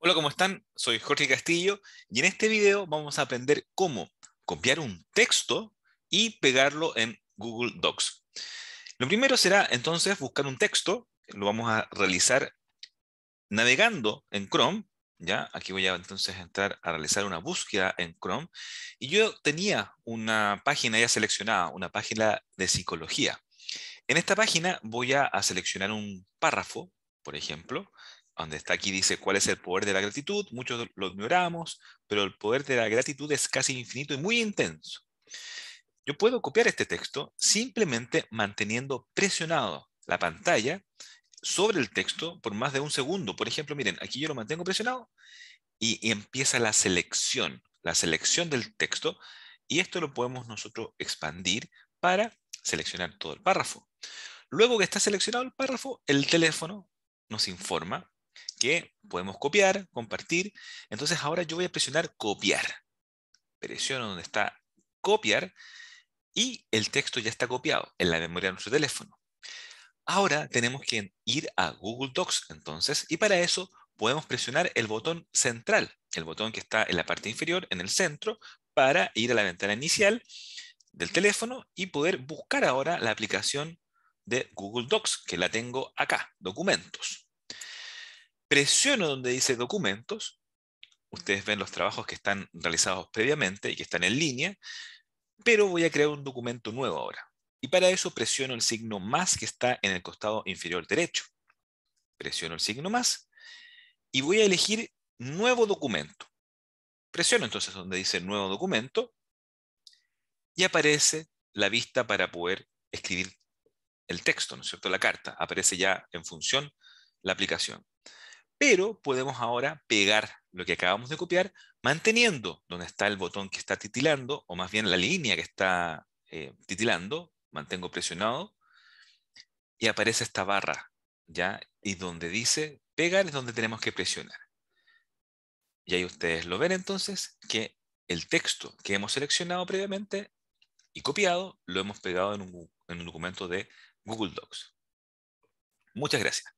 Hola, ¿cómo están? Soy Jorge Castillo y en este video vamos a aprender cómo copiar un texto y pegarlo en Google Docs. Lo primero será entonces buscar un texto, lo vamos a realizar navegando en Chrome, ¿ya? Aquí voy a entonces entrar a realizar una búsqueda en Chrome y yo tenía una página ya seleccionada, una página de psicología. En esta página voy a, a seleccionar un párrafo, por ejemplo, donde está aquí dice cuál es el poder de la gratitud, muchos lo ignoramos, pero el poder de la gratitud es casi infinito y muy intenso. Yo puedo copiar este texto simplemente manteniendo presionado la pantalla sobre el texto por más de un segundo. Por ejemplo, miren, aquí yo lo mantengo presionado y, y empieza la selección, la selección del texto, y esto lo podemos nosotros expandir para seleccionar todo el párrafo. Luego que está seleccionado el párrafo, el teléfono nos informa que podemos copiar, compartir. Entonces ahora yo voy a presionar copiar. Presiono donde está copiar y el texto ya está copiado en la memoria de nuestro teléfono. Ahora tenemos que ir a Google Docs entonces y para eso podemos presionar el botón central, el botón que está en la parte inferior, en el centro, para ir a la ventana inicial del teléfono y poder buscar ahora la aplicación de Google Docs, que la tengo acá, documentos presiono donde dice documentos, ustedes ven los trabajos que están realizados previamente y que están en línea, pero voy a crear un documento nuevo ahora. Y para eso presiono el signo más que está en el costado inferior derecho. Presiono el signo más y voy a elegir nuevo documento. Presiono entonces donde dice nuevo documento y aparece la vista para poder escribir el texto, ¿no es cierto? La carta. Aparece ya en función la aplicación pero podemos ahora pegar lo que acabamos de copiar manteniendo donde está el botón que está titilando, o más bien la línea que está eh, titilando, mantengo presionado, y aparece esta barra, ¿ya? Y donde dice pegar es donde tenemos que presionar. Y ahí ustedes lo ven entonces, que el texto que hemos seleccionado previamente y copiado, lo hemos pegado en un documento de Google Docs. Muchas gracias.